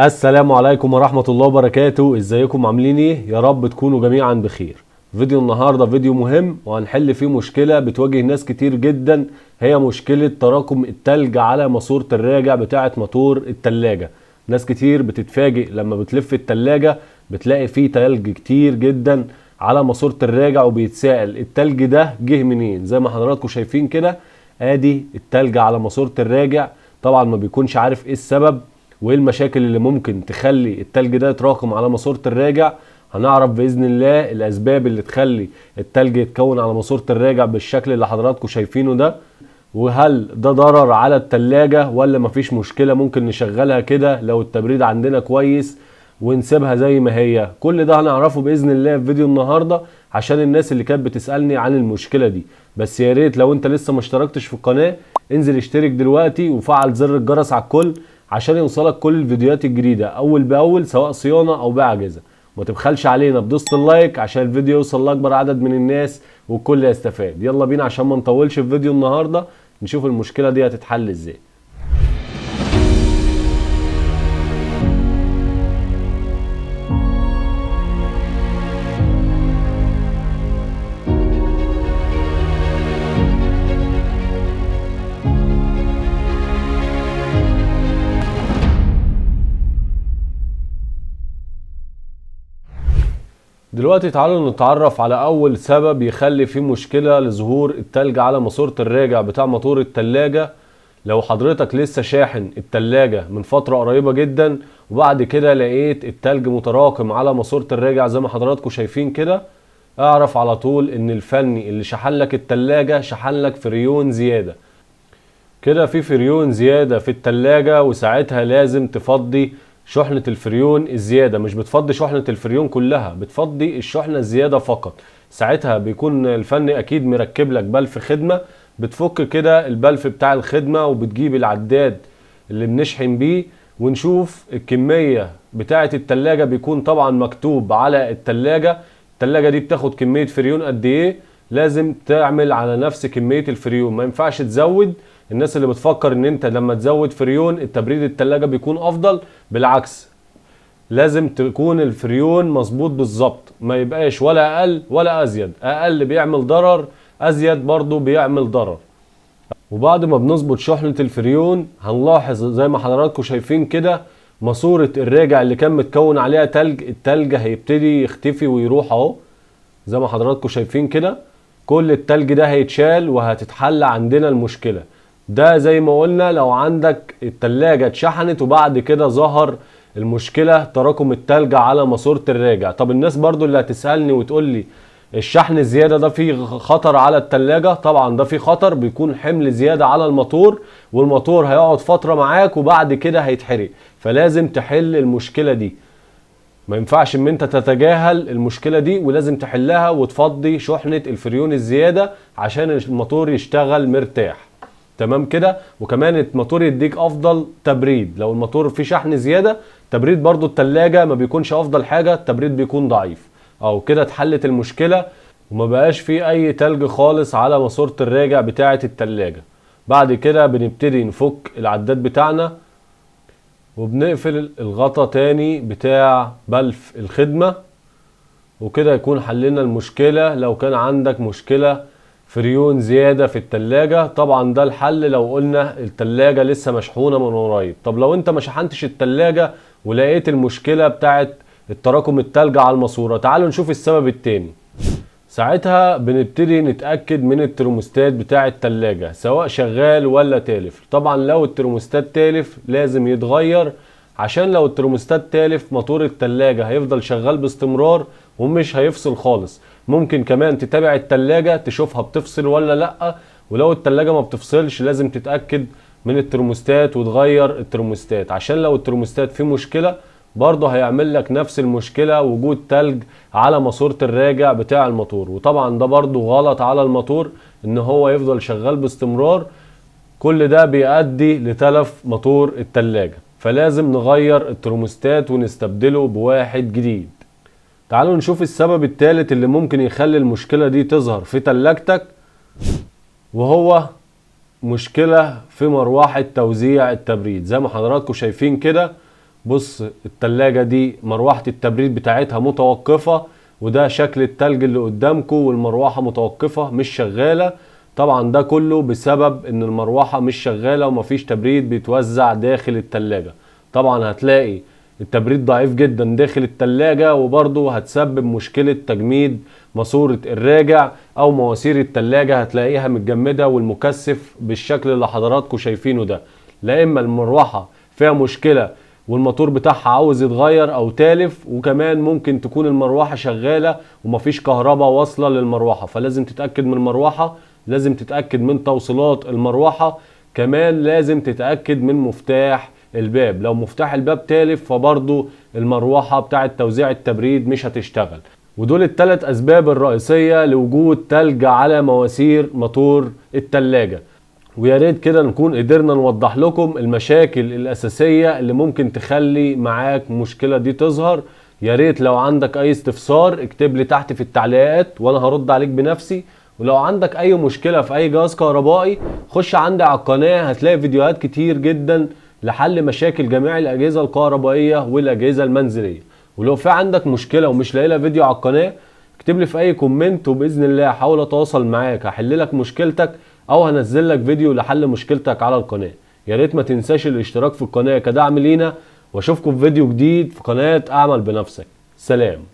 السلام عليكم ورحمة الله وبركاته ازيكم عاملين ايه يا رب تكونوا جميعا بخير فيديو النهاردة فيديو مهم وهنحل فيه مشكلة بتواجه ناس كتير جدا هي مشكلة تراكم التلج على ماسورة الراجع بتاعة موتور التلاجة ناس كتير بتتفاجئ لما بتلف التلاجة بتلاقي فيه تلج كتير جدا على ماسورة الراجع وبيتسائل التلج ده جه منين زي ما حضراتكم شايفين كده ادي التلج على ماسورة الراجع طبعا ما بيكونش عارف ايه السبب وايه المشاكل اللي ممكن تخلي التلج ده يتراكم على ماسوره الراجع هنعرف باذن الله الاسباب اللي تخلي التلج يتكون على ماسوره الراجع بالشكل اللي حضراتكم شايفينه ده وهل ده ضرر على التلاجة ولا مفيش مشكلة ممكن نشغلها كده لو التبريد عندنا كويس ونسيبها زي ما هي كل ده هنعرفه باذن الله في فيديو النهارده عشان الناس اللي كانت بتسالني عن المشكله دي بس يا ريت لو انت لسه ما اشتركتش في القناه انزل اشترك دلوقتي وفعل زر الجرس على الكل عشان يوصلك كل الفيديوهات الجديده اول باول سواء صيانه او بيع اجهزه ما تبخلش علينا بدوسة اللايك عشان الفيديو يوصل لاكبر عدد من الناس والكل يستفاد يلا بينا عشان ما نطولش في فيديو النهارده نشوف المشكله دي هتتحل ازاي دلوقتي تعالوا نتعرف على اول سبب يخلي في مشكله لظهور التلج على ماسوره الراجع بتاع موتور التلاجه لو حضرتك لسه شاحن التلاجه من فتره قريبه جدا وبعد كده لقيت التلج متراكم على ماسوره الراجع زي ما حضراتكم شايفين كده اعرف على طول ان الفني اللي شحن لك التلاجه شحن لك فريون زياده كده في فريون زياده في التلاجه وساعتها لازم تفضي شحنة الفريون الزيادة مش بتفضي شحنة الفريون كلها بتفضي الشحنة الزيادة فقط ساعتها بيكون الفني اكيد مركب لك بلف خدمة بتفك كده البلف بتاع الخدمة وبتجيب العداد اللي بنشحن بيه ونشوف الكمية بتاعة التلاجة بيكون طبعا مكتوب على التلاجة التلاجة دي بتاخد كمية فريون قد ايه لازم تعمل على نفس كمية الفريون ما ينفعش تزود الناس اللي بتفكر ان انت لما تزود فريون التبريد التلاجة بيكون افضل بالعكس لازم تكون الفريون مظبوط بالظبط ما يبقاش ولا اقل ولا ازيد اقل بيعمل ضرر ازيد برضو بيعمل ضرر وبعد ما بنظبط شحنة الفريون هنلاحظ زي ما حضراتكم شايفين كده ماسورة الراجع اللي كان متكون عليها تلج التلج هيبتدي يختفي ويروح اهو زي ما حضراتكم شايفين كده كل التلج ده هيتشال وهتتحل عندنا المشكله ده زي ما قلنا لو عندك التلاجة اتشحنت وبعد كده ظهر المشكلة تراكم التلج على ماسورة الراجع طب الناس برضو اللي هتسألني وتقول لي الشحن الزيادة ده فيه خطر على التلاجة طبعا ده فيه خطر بيكون حمل زيادة على الموتور والموتور هيقعد فترة معاك وبعد كده هيتحرق فلازم تحل المشكلة دي ما ينفعش ان انت تتجاهل المشكله دي ولازم تحلها وتفضي شحنه الفريون الزياده عشان الموتور يشتغل مرتاح تمام كده وكمان الموتور يديك افضل تبريد لو الموتور فيه شحن زياده تبريد برضو التلاجة ما بيكونش افضل حاجه التبريد بيكون ضعيف او كده اتحلت المشكله وما بقاش فيه اي تلج خالص على ماسوره الراجع بتاعه التلاجة بعد كده بنبتدي نفك العداد بتاعنا وبنقفل الغطا تاني بتاع بلف الخدمه وكده يكون حللنا المشكله لو كان عندك مشكله فريون زيادة في التلاجة طبعا ده الحل لو قلنا التلاجة لسه مشحونة من قريب طب لو انت ما شحنتش التلاجة ولقيت المشكلة بتاعت التراكم التلج على الماسورة تعالوا نشوف السبب التاني ساعتها بنبتدي نتأكد من الترموستات بتاع التلاجة سواء شغال ولا تالف طبعا لو الترموستات تالف لازم يتغير عشان لو الترموستات تالف مطور التلاجة هيفضل شغال باستمرار ومش هيفصل خالص ممكن كمان تتابع التلاجة تشوفها بتفصل ولا لا ولو التلاجة ما بتفصلش لازم تتأكد من الترموستات وتغير الترموستات عشان لو الترموستات فيه مشكلة برضه هيعمل لك نفس المشكلة وجود تلج على ماسورة الراجع بتاع الموتور وطبعا ده برضه غلط على الموتور ان هو يفضل شغال باستمرار كل ده بيؤدي لتلف موتور التلاجة فلازم نغير الترموستات ونستبدله بواحد جديد تعالوا نشوف السبب الثالث اللي ممكن يخلي المشكلة دي تظهر في تلاجتك وهو مشكلة في مروحة توزيع التبريد زي ما حضراتكم شايفين كده بص التلاجة دي مروحة التبريد بتاعتها متوقفة وده شكل التلج اللي قدامكم والمروحة متوقفة مش شغالة طبعا ده كله بسبب ان المروحة مش شغالة ومفيش تبريد بيتوزع داخل التلاجة طبعا هتلاقي التبريد ضعيف جدا داخل التلاجة وبرضه هتسبب مشكلة تجميد ماسورة الراجع او مواسير التلاجة هتلاقيها متجمدة والمكثف بالشكل اللي حضراتكم شايفينه ده لا اما المروحة فيها مشكلة والموتور بتاعها عاوز يتغير او تالف وكمان ممكن تكون المروحة شغالة ومفيش كهرباء واصلة للمروحة فلازم تتأكد من المروحة لازم تتأكد من توصيلات المروحة كمان لازم تتأكد من مفتاح الباب لو مفتاح الباب تالف فبرضو المروحة بتاعة توزيع التبريد مش هتشتغل ودول الثلاث أسباب الرئيسية لوجود تلج على مواسير مطور التلاجة ويا ريت كده نكون قدرنا نوضح لكم المشاكل الأساسية اللي ممكن تخلي معاك المشكلة دي تظهر يا ريت لو عندك أي استفسار اكتب لي تحت في التعليقات وأنا هرد عليك بنفسي ولو عندك أي مشكلة في أي جهاز كهربائي خش عندي على القناة هتلاقي فيديوهات كتير جدا لحل مشاكل جميع الاجهزه الكهربائيه والاجهزه المنزليه ولو في عندك مشكله ومش لاقي لها فيديو على القناه اكتب لي في اي كومنت وباذن الله هحاول اتواصل معاك هحل لك مشكلتك او هنزل لك فيديو لحل مشكلتك على القناه يا ريت ما تنساش الاشتراك في القناه كدعم لينا واشوفكم في فيديو جديد في قناه اعمل بنفسك سلام